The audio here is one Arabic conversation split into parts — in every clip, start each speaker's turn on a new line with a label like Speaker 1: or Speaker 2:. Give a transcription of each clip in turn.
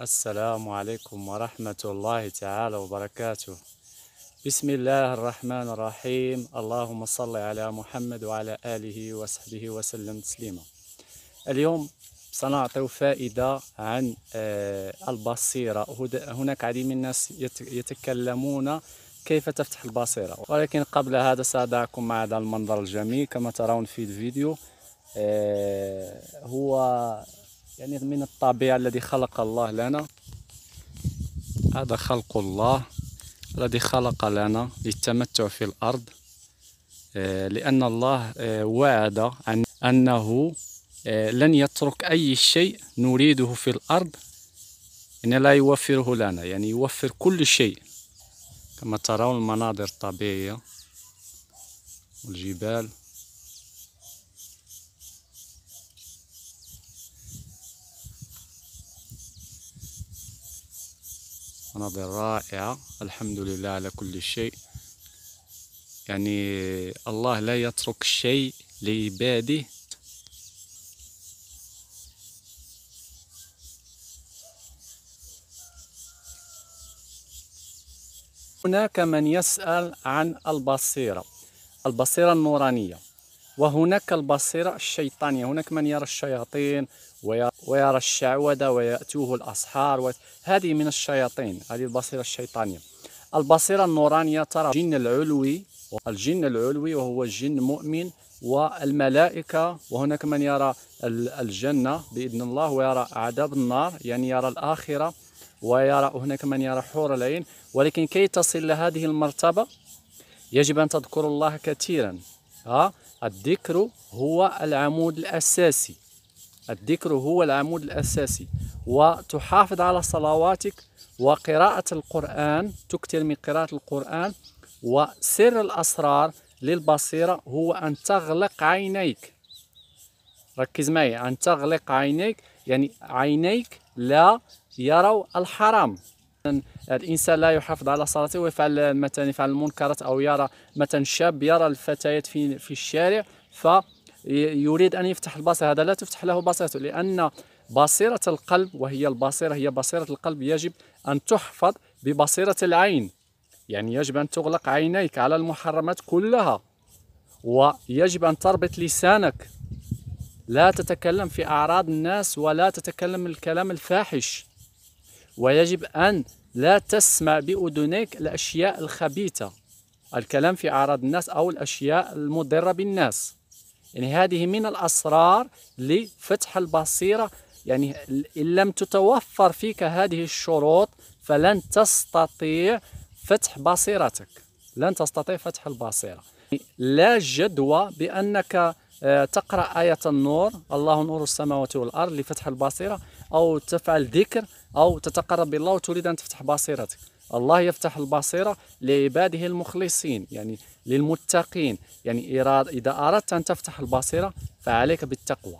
Speaker 1: السلام عليكم ورحمة الله تعالى وبركاته بسم الله الرحمن الرحيم اللهم صل على محمد وعلى آله وصحبه وسلم تسليما اليوم سنعطي فائدة عن آه، البصيرة هناك عديد من الناس يتكلمون كيف تفتح البصيرة ولكن قبل هذا سأدعكم مع هذا المنظر الجميل كما ترون في الفيديو آه، هو يعني من الطبيعة الذي خلق الله لنا هذا خلق الله الذي خلق لنا للتمتع في الأرض آه، لأن الله آه، وعد عن أنه آه، لن يترك أي شيء نريده في الأرض إن لا يوفره لنا يعني يوفر كل شيء كما ترون المناظر الطبيعية والجبال مناظر رائعة الحمد لله على كل شيء يعني الله لا يترك شيء لعباده هناك من يسأل عن البصيرة البصيرة النورانية وهناك البصيرة الشيطانية هناك من يرى الشياطين ويرى الشعوذة ويأتوه الأسحار هذه من الشياطين هذه البصيرة الشيطانية البصيرة النورانية ترى الجن العلوي الجن العلوي وهو جن مؤمن والملائكة وهناك من يرى الجنة بإذن الله ويرى عذاب النار يعني يرى الآخرة ويرى هناك من يرى حور العين ولكن كي تصل لهذه المرتبة يجب أن تذكر الله كثيرا ها الذكر هو العمود الأساسي الذكر هو العمود الأساسي وتحافظ على صلواتك وقراءة القرآن تكثر من قراءة القرآن وسر الأسرار للبصيرة هو أن تغلق عينيك ركز معي أن تغلق عينيك يعني عينيك لا يروا الحرام الانسان لا يحافظ على صلاته ويفعل مثلا يفعل المنكرات او يرى مثلا شاب يرى الفتيات في في الشارع فيريد ان يفتح البصيره هذا لا تفتح له بصيرته لان بصيره القلب وهي البصيره هي بصيره القلب يجب ان تحفظ ببصيره العين يعني يجب ان تغلق عينيك على المحرمات كلها ويجب ان تربط لسانك لا تتكلم في أعراض الناس ولا تتكلم الكلام الفاحش ويجب أن لا تسمع بأذنيك الأشياء الخبيثة الكلام في أعراض الناس أو الأشياء المضرة بالناس يعني هذه من الأسرار لفتح البصيرة يعني إن لم تتوفر فيك هذه الشروط فلن تستطيع فتح بصيرتك لن تستطيع فتح البصيرة لا جدوى بأنك آه، تقرأ آية النور الله نور السماوات والأرض لفتح البصيرة أو تفعل ذكر او تتقرب بالله وتريد ان تفتح بصيرتك الله يفتح البصيره لعباده المخلصين يعني للمتقين يعني اذا اردت ان تفتح البصيره فعليك بالتقوى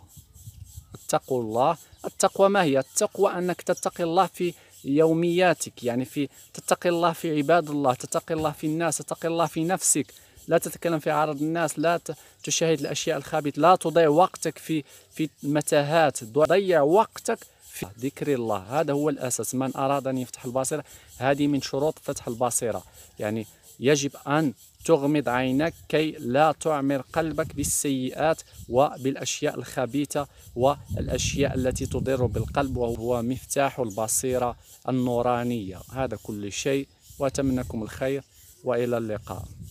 Speaker 1: اتقوا الله التقوى ما هي التقوى انك تتقي الله في يومياتك يعني في تتقي الله في عباد الله تتقي الله في الناس تتقي الله في نفسك لا تتكلم في عرض الناس لا تشاهد الاشياء الخبيث لا تضيع وقتك في في متاهات ضيع وقتك في ذكر الله هذا هو الأساس من أراد أن يفتح البصيرة هذه من شروط فتح البصيرة يعني يجب أن تغمض عينك كي لا تعمر قلبك بالسيئات وبالأشياء الخبيثة والأشياء التي تضر بالقلب وهو مفتاح البصيرة النورانية هذا كل شيء لكم الخير وإلى اللقاء